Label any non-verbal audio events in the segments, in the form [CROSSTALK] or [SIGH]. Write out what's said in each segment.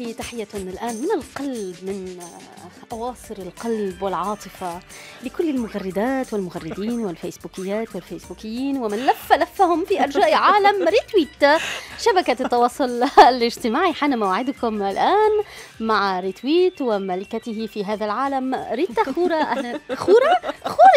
هذه تحية الآن من القلب من أواصر القلب والعاطفة لكل المغردات والمغردين والفيسبوكيات والفيسبوكيين ومن لف لفهم في أرجاء عالم ريتويت شبكة التواصل الاجتماعي حان موعدكم الآن مع ريتويت وملكته في هذا العالم ريتا خورة خورة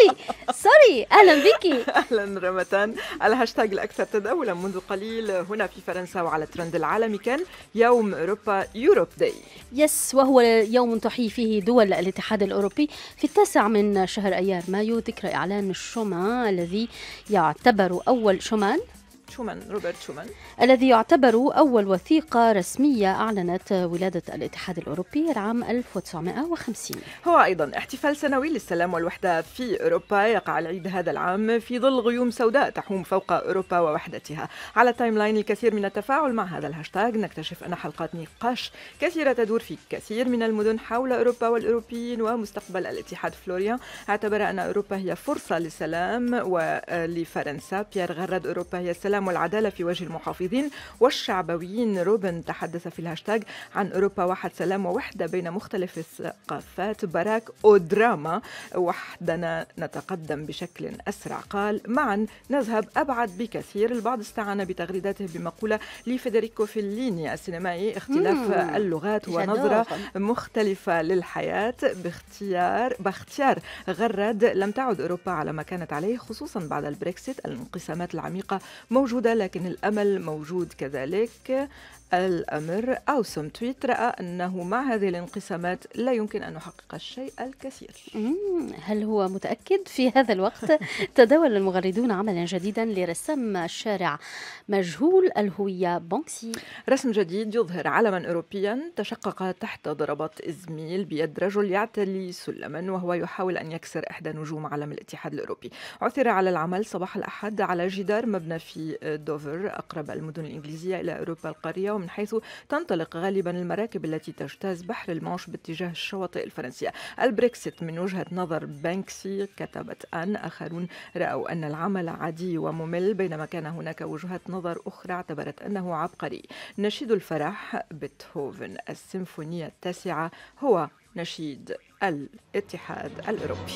سوري سوري اهلا بك [LAUGHS] اهلا رمتان الهاشتاج الاكثر تداولا منذ قليل هنا في فرنسا وعلى الترند العالمي كان يوم اوروبا يوروب داي يس وهو يوم تحيي فيه دول الاتحاد الاوروبي في التاسع من شهر ايار مايو ذكرى اعلان الشومان الذي يعتبر اول شومان شومان روبرت شومان الذي يعتبر أول وثيقة رسمية أعلنت ولادة الاتحاد الأوروبي العام 1950 هو أيضا احتفال سنوي للسلام والوحدة في أوروبا يقع العيد هذا العام في ظل غيوم سوداء تحوم فوق أوروبا ووحدتها على تايم لاين الكثير من التفاعل مع هذا الهاشتاج نكتشف أن حلقات نقاش كثيرة تدور في كثير من المدن حول أوروبا والأوروبيين ومستقبل الاتحاد فلوريان اعتبر أن أوروبا هي فرصة للسلام ولفرنسا بيير غرد أوروبا هي السلام السلام والعدالة في وجه المحافظين والشعبويين روبن تحدث في الهاشتاج عن أوروبا واحد سلام ووحدة بين مختلف الثقافات باراك أودراما وحدنا نتقدم بشكل أسرع قال معا نذهب أبعد بكثير البعض استعان بتغريداته بمقولة لفيدريكو فيليني السينمائي اختلاف اللغات ونظرة مختلفة للحياة باختيار باختيار غرد لم تعد أوروبا على ما كانت عليه خصوصا بعد البريكسيت الانقسامات العميقة موجودة موجودة لكن الأمل موجود كذلك الأمر أوسم تويت رأى أنه مع هذه الانقسامات لا يمكن أن نحقق الشيء الكثير هل هو متأكد في هذا الوقت [LAUGHS] تداول المغردون عملا جديدا لرسم الشارع مجهول الهوية بونكسي رسم جديد يظهر علما أوروبيا تشقق تحت ضربات إزميل بيد رجل يعتلي سلما وهو يحاول أن يكسر إحدى نجوم علم الاتحاد الأوروبي عثر على العمل صباح الأحد على جدار مبنى في دوفر أقرب المدن الإنجليزية إلى أوروبا القارية ومن حيث تنطلق غالبا المراكب التي تجتاز بحر المانش باتجاه الشواطئ الفرنسية البريكسيت من وجهة نظر بانكسي كتبت أن آخرون رأوا أن العمل عادي وممل بينما كان هناك وجهات نظر أخرى اعتبرت أنه عبقري نشيد الفرح بيتهوفن السيمفونية التاسعة هو نشيد الاتحاد الأوروبي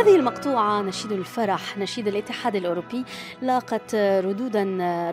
هذه المقطوعة نشيد الفرح نشيد الاتحاد الأوروبي لاقت ردودا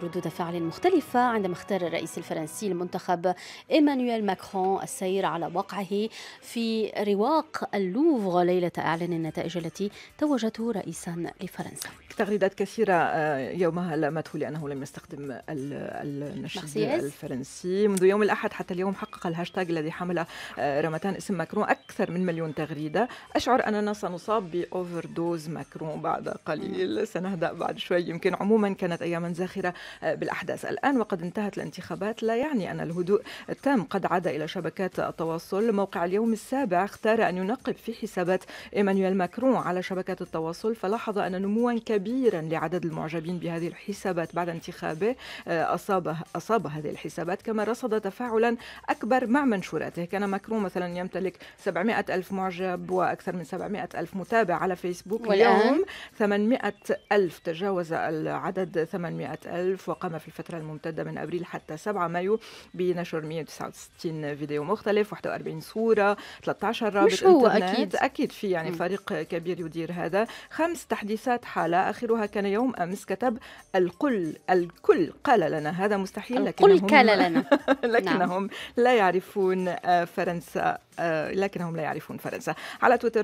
ردود فعل مختلفة عندما اختار الرئيس الفرنسي المنتخب إيمانويل ماكرون السير على وقعه في رواق اللوفر ليلة إعلان النتائج التي توجته رئيسا لفرنسا تغريدات كثيرة آه، يومها لامته لأنه لم يستخدم النشيد الفرنسي منذ يوم الأحد حتى اليوم حقق الهاشتاج الذي حمل آه، رمتان اسم ماكرون أكثر من مليون تغريدة أشعر أننا سنصاب أوفر دوز ماكرون بعد قليل سنهدأ بعد شوي يمكن عموما كانت أياما زاخرة آه، بالأحداث الآن وقد انتهت الانتخابات لا يعني أن الهدوء التام قد عاد إلى شبكات التواصل موقع اليوم السابع اختار أن ينقب في حسابات إيمانويل ماكرون على شبكات التواصل فلاحظ أن نموا كبيرا لعدد المعجبين بهذه الحسابات بعد انتخابه آه، اصاب أصاب هذه الحسابات كما رصد تفاعلا أكبر مع منشوراته كان ماكرون مثلا يمتلك 700 ألف معجب وأكثر من 700 ألف متابع على فيسبوك اليوم 800 ألف تجاوز العدد 800 ألف وقام في الفترة الممتدة من أبريل حتى 7 مايو بنشر 169 فيديو مختلف 41 صورة 13 رابط مش هو انترنت. أكيد أكيد في يعني فريق كبير يدير هذا خمس تحديثات حالة آخرها كان يوم أمس كتب الكل الكل قال لنا هذا مستحيل لكنهم قال لنا [LAUGHS] لكنهم نعم. لا يعرفون آه، فرنسا آه، لكنهم لا يعرفون فرنسا على تويتر و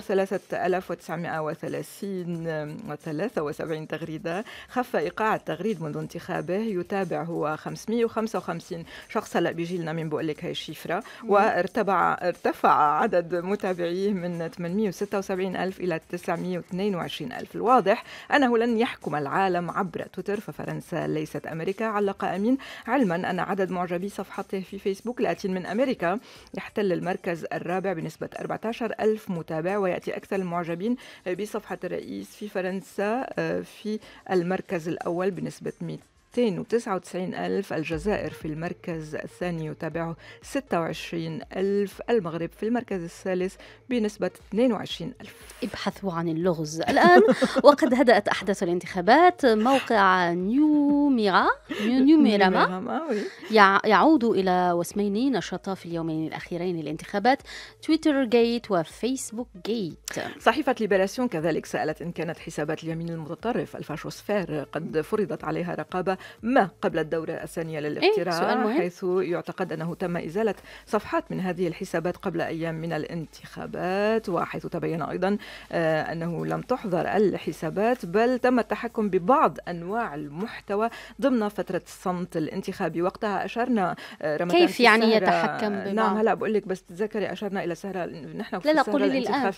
73 آه، تغريدة خف إيقاع التغريد منذ انتخابه يتابع هو 555 شخص هلا بيجي لنا مين بقول لك هي الشفرة وارتفع ارتفع عدد متابعيه من 876 ألف إلى 922 ألف الواضح أنه لن يحكم العالم عبر تويتر ففرنسا ليست أمريكا علق أمين علما أن عدد معجبي صفحته في فيسبوك لاتين من أمريكا يحتل المركز الرابع بنسبة 14 ألف متابع ويأتي أكثر المعجبين آه، بصفحة الرئيس في فرنسا آه، في المركز الأول بنسبة 100 299 ألف الجزائر في المركز الثاني يتابعه 26 ألف المغرب في المركز الثالث بنسبة 22 ألف ابحثوا عن اللغز الآن [LAUGHS] وقد هدأت أحداث الانتخابات موقع نيوميرا نيوميراما يعود إلى وسمين نشطا في اليومين الأخيرين للانتخابات تويتر جيت وفيسبوك جيت صحيفة ليبراسيون كذلك سألت إن كانت حسابات اليمين المتطرف الفاشوسفير قد فرضت عليها رقابة ما قبل الدورة الثانية للاقتراع إيه؟ سؤال مهم. حيث يعتقد أنه تم إزالة صفحات من هذه الحسابات قبل أيام من الانتخابات وحيث تبين أيضا آه، أنه لم تحظر الحسابات بل تم التحكم ببعض أنواع المحتوى ضمن فترة الصمت الانتخابي وقتها أشرنا آه، رمضان كيف يعني يتحكم نعم، ببعض؟ نعم هلا بقول لك بس تذكري أشرنا إلى سهرة نحن في لا لا قولي لي الآن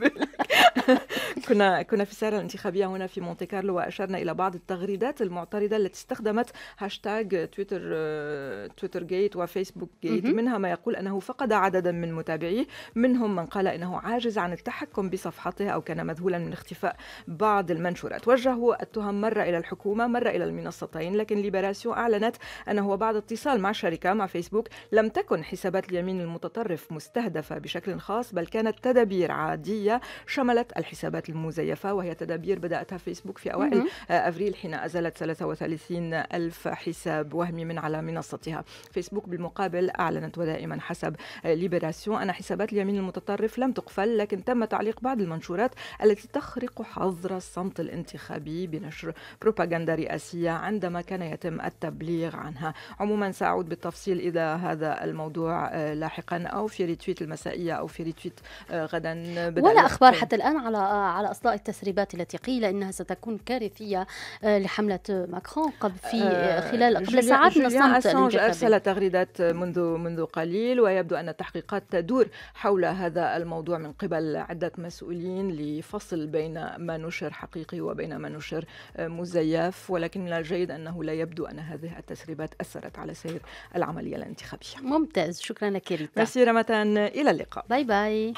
[LAUGHS] [LAUGHS] كنا كنا في السيارة الانتخابية هنا في مونتي كارلو وأشرنا إلى بعض التغريدات المعترضة التي استخدمت هاشتاج آه، تويتر آه، تويتر جيت وفيسبوك جيت منها ما يقول أنه فقد عددا من متابعيه منهم من قال أنه عاجز عن التحكم بصفحته أو كان مذهولا من اختفاء بعض المنشورات وجهوا التهم مرة إلى الحكومة مرة إلى المنصتين لكن ليبراسيون أعلنت أنه بعد اتصال مع شركة مع فيسبوك لم تكن حسابات اليمين المتطرف مستهدفة بشكل خاص بل كانت تدابير عادية شملت الحسابات المزيفة وهي تدابير بدأتها فيسبوك في أوائل آه، أفريل حين أزالت 33 ألف حساب وهمي من على منصتها فيسبوك بالمقابل أعلنت ودائما حسب ليبراسيون أن حسابات اليمين المتطرف لم تقفل لكن تم تعليق بعض المنشورات التي تخرق حظر الصمت الانتخابي بنشر بروباغندا رئاسية عندما كان يتم التبليغ عنها عموما سأعود بالتفصيل إلى هذا الموضوع آه، لاحقا أو في ريتويت المسائية أو في ريتويت آه، غدا ولا أخبار حتى حتى الآن على على أصداء التسريبات التي قيل إنها ستكون كارثية آه، لحملة ماكرون قبل في آه، خلال قبل ساعات من الصمت أرسل تغريدات منذ منذ قليل ويبدو أن التحقيقات تدور حول هذا الموضوع من قبل عدة مسؤولين لفصل بين ما نشر حقيقي وبين ما نشر آه، مزيف ولكن من الجيد أنه لا يبدو أن هذه التسريبات أثرت على سير العملية الانتخابية ممتاز شكرا لك ريتا مسيرة إلى اللقاء باي باي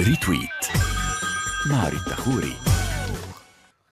ريتويت مع ريتا خوري